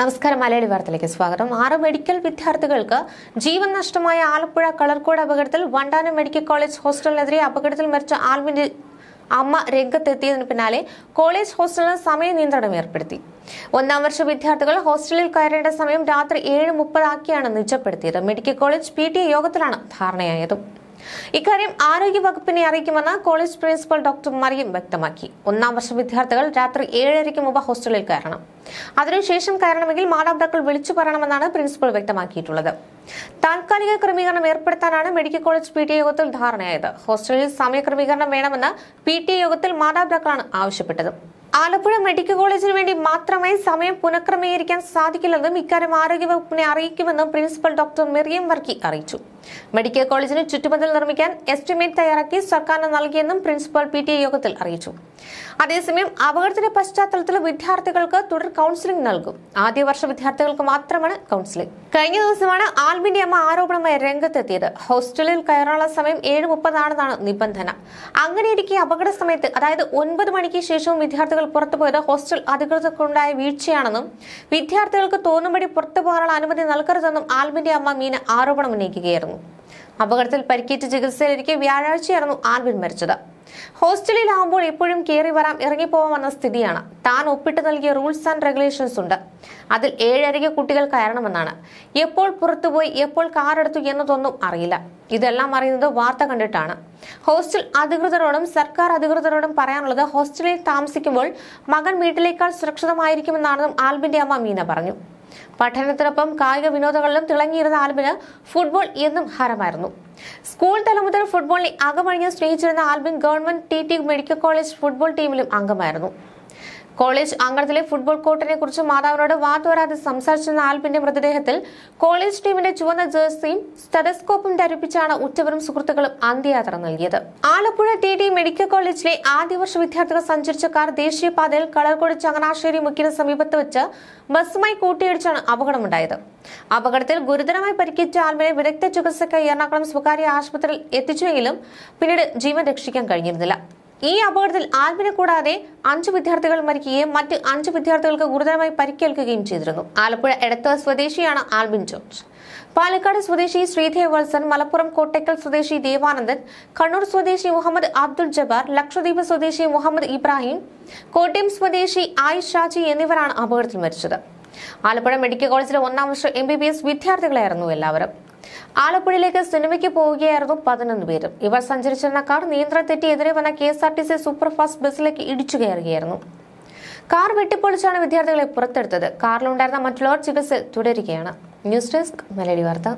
നമസ്കാരം മലയാളി വാർത്തയിലേക്ക് സ്വാഗതം ആറ് മെഡിക്കൽ വിദ്യാർത്ഥികൾക്ക് ജീവൻ നഷ്ടമായ ആലപ്പുഴ കളർക്കോട് അപകടത്തിൽ വണ്ടാനം മെഡിക്കൽ കോളേജ് ഹോസ്റ്റലിനെതിരെ അപകടത്തിൽ മരിച്ച ആൽവിന്റെ അമ്മ രംഗത്തെത്തിയതിന് പിന്നാലെ കോളേജ് ഹോസ്റ്റലിന് സമയ നിയന്ത്രണം ഏർപ്പെടുത്തി ഒന്നാം വർഷ വിദ്യാർത്ഥികൾ ഹോസ്റ്റലിൽ കയറേണ്ട സമയം രാത്രി ഏഴ് മുപ്പതാക്കിയാണ് നിജപ്പെടുത്തിയത് മെഡിക്കൽ കോളേജ് പി യോഗത്തിലാണ് ധാരണയായതും ഇക്കാര്യം ആരോഗ്യവകുപ്പിനെ അറിയിക്കുമെന്ന് കോളേജ് പ്രിൻസിപ്പൽ ഡോക്ടർ മറിയം വ്യക്തമാക്കി ഒന്നാം വർഷ വിദ്യാർത്ഥികൾ രാത്രി ഏഴരയ്ക്ക് മുമ്പ് ഹോസ്റ്റലിൽ കയറണം അതിനുശേഷം കയറണമെങ്കിൽ മാതാപിതാക്കൾ വിളിച്ചു പറയണമെന്നാണ് പ്രിൻസിപ്പൽ വ്യക്തമാക്കിയിട്ടുള്ളത് താൽക്കാലിക ക്രമീകരണം ഏർപ്പെടുത്താനാണ് medical college P T A യോഗത്തിൽ ധാരണയായത് ഹോസ്റ്റലിൽ സമയക്രമീകരണം വേണമെന്ന് പി ടി എ യോഗത്തിൽ മാതാപിതാക്കളാണ് ആവശ്യപ്പെട്ടത് ആലപ്പുഴ മെഡിക്കൽ കോളേജിന് വേണ്ടി മാത്രമേ സമയം പുനഃക്രമീകരിക്കാൻ സാധിക്കില്ലെന്നും ഇക്കാര്യം ആരോഗ്യവകുപ്പിനെ അറിയിക്കുമെന്നും പ്രിൻസിപ്പൽ ഡോക്ടർ മെറിയം വർക്കി അറിയിച്ചു മെഡിക്കൽ കോളേജിന് ചുറ്റുമതിൽ നിർമ്മിക്കാൻ എസ്റ്റിമേറ്റ് തയ്യാറാക്കി സർക്കാരിന് നൽകിയെന്നും പ്രിൻസിപ്പൽ പി യോഗത്തിൽ അറിയിച്ചു അതേസമയം അപകടത്തിന്റെ പശ്ചാത്തലത്തിൽ വിദ്യാർത്ഥികൾക്ക് തുടർ കൗൺസിലിംഗ് നൽകും ആദ്യ വർഷ വിദ്യാർത്ഥികൾക്ക് മാത്രമാണ് കൗൺസിലിംഗ് കഴിഞ്ഞ ദിവസമാണ് ആൽബിന്റെ അമ്മ ആരോപണമായി രംഗത്തെത്തിയത് ഹോസ്റ്റലിൽ കയറാനുള്ള സമയം ഏഴ് മുപ്പതാണെന്നാണ് നിബന്ധന അങ്ങനെയിരിക്കെ അപകട സമയത്ത് അതായത് ഒൻപത് മണിക്ക് ശേഷവും വിദ്യാർത്ഥികൾ പുറത്തുപോയത് ഹോസ്റ്റൽ അധികൃതർക്കുണ്ടായ വീഴ്ചയാണെന്നും വിദ്യാർത്ഥികൾക്ക് തോന്നുംപടി പുറത്തു പോകാനുള്ള അനുമതി നൽകരുതെന്നും ആൽബിന്റെ അമ്മ മീന ആരോപണം ഉന്നയിക്കുകയായിരുന്നു മരിക്കുന്നു അപകടത്തിൽ പരിക്കേറ്റ് ചികിത്സയിലിരിക്കെ വ്യാഴാഴ്ചയായിരുന്നു ആൽവിൻ മരിച്ചത് ഹോസ്റ്റലിലാവുമ്പോൾ എപ്പോഴും കയറി വരാം ഇറങ്ങിപ്പോവാമെന്ന എന്ന സ്ഥിതിയാണ് താൻ ഒപ്പിട്ട് നൽകിയ റൂൾസ് ആൻഡ് റെഗുലേഷൻസ് ഉണ്ട് അതിൽ ഏഴരയ്ക്ക് കുട്ടികൾ കയറണമെന്നാണ് എപ്പോൾ പുറത്തുപോയി എപ്പോൾ കാറെടുത്തു എന്നതൊന്നും അറിയില്ല ഇതെല്ലാം അറിയുന്നത് വാർത്ത കണ്ടിട്ടാണ് ഹോസ്റ്റൽ അധികൃതരോടും സർക്കാർ അധികൃതരോടും പറയാനുള്ളത് ഹോസ്റ്റലിൽ താമസിക്കുമ്പോൾ മകൻ വീട്ടിലേക്കാൾ സുരക്ഷിതമായിരിക്കുമെന്നാണെന്നും ആൽബിന്റെ അമ്മ മീന പറഞ്ഞു പഠനത്തിനൊപ്പം കായിക വിനോദങ്ങളിലും തിളങ്ങിയിരുന്ന ആൽബിന് ഫുട്ബോൾ എന്നും ഹരമായിരുന്നു സ്കൂൾ തലം മുതൽ ഫുട്ബോളിനെ അകമഴിഞ്ഞ് സ്നേഹിച്ചിരുന്ന Albin government T medical college football ടീമിലും അംഗമായിരുന്നു കോളേജ് അങ്കണത്തിലെ ഫുട്ബോൾ കോർട്ടിനെ കുറിച്ച് മാതാവിനോട് വാതുവരാതെ സംസാരിച്ചെന്ന ആൽബിന്റെ മൃതദേഹത്തിൽ കോളേജ് ടീമിന്റെ ചുവന്ന ജേഴ്സിയും സ്റ്റെതസ്കോപ്പും ധരിപ്പിച്ചാണ് ഉറ്റവരും സുഹൃത്തുക്കളും അന്ത്യയാത്ര നൽകിയത് ആലപ്പുഴ ടി ഡി മെഡിക്കൽ കോളേജിലെ ആദ്യവർഷ വിദ്യാർത്ഥികൾ സഞ്ചരിച്ച കാർ ദേശീയപാതയിൽ കളർകോട് ചങ്ങനാശ്ശേരി മുക്കിന് സമീപത്ത് വെച്ച് ബസ്സുമായി കൂട്ടിയിടിച്ചാണ് അപകടമുണ്ടായത് അപകടത്തിൽ ഗുരുതരമായി പരിക്കേറ്റ ആൽബിനെ വിദഗ്ധ ചികിത്സയ്ക്കായി എറണാകുളം സ്വകാര്യ ആശുപത്രിയിൽ എത്തിച്ചുവെങ്കിലും പിന്നീട് ജീവൻ രക്ഷിക്കാൻ കഴിഞ്ഞിരുന്നില്ല ഈ അപകടത്തിൽ ആൽബിനെ കൂടാതെ അഞ്ചു വിദ്യാർത്ഥികൾ മരിക്കുകയും മറ്റ് അഞ്ചു വിദ്യാർത്ഥികൾക്ക് ഗുരുതരമായി പരിക്കേൽക്കുകയും ചെയ്തിരുന്നു ആലപ്പുഴ എടത്വ സ്വദേശിയാണ് ആൽബിൻ ജോർജ് പാലക്കാട് സ്വദേശി ശ്രീദേവ് വത്സൻ മലപ്പുറം കോട്ടയ്ക്കൽ സ്വദേശി ദേവാനന്ദൻ കണ്ണൂർ സ്വദേശി മുഹമ്മദ് അബ്ദുൾ ജബാർ ലക്ഷദ്വീപ് സ്വദേശി മുഹമ്മദ് ഇബ്രാഹിം കോട്ടയം സ്വദേശി ആയിഷ് ഷാജി എന്നിവരാണ് അപകടത്തിൽ മരിച്ചത് ആലപ്പുഴ മെഡിക്കൽ കോളേജിലെ ഒന്നാം വർഷ എം ബി ബി എസ് വിദ്യാർത്ഥികളായിരുന്നു എല്ലാവരും ആലപ്പുഴയിലേക്ക് സിനിമയ്ക്ക് പോവുകയായിരുന്നു പതിനൊന്ന് പേരും ഇവർ സഞ്ചരിച്ചിരുന്ന കാർ നിയന്ത്രണം തെറ്റി എതിരെ വന്ന K S R T C superfast ബസ്സിലേക്ക് ഇടിച്ചു കയറുകയായിരുന്നു കാർ വെട്ടിപ്പൊളിച്ചാണ് വിദ്യാർത്ഥികളെ പുറത്തെടുത്തത് കാറിലുണ്ടായിരുന്ന മറ്റുള്ളവർ ചികിത്സ തുടരുകയാണ് ന്യൂസ് ഡെസ്ക് മലയാളി വാർത്ത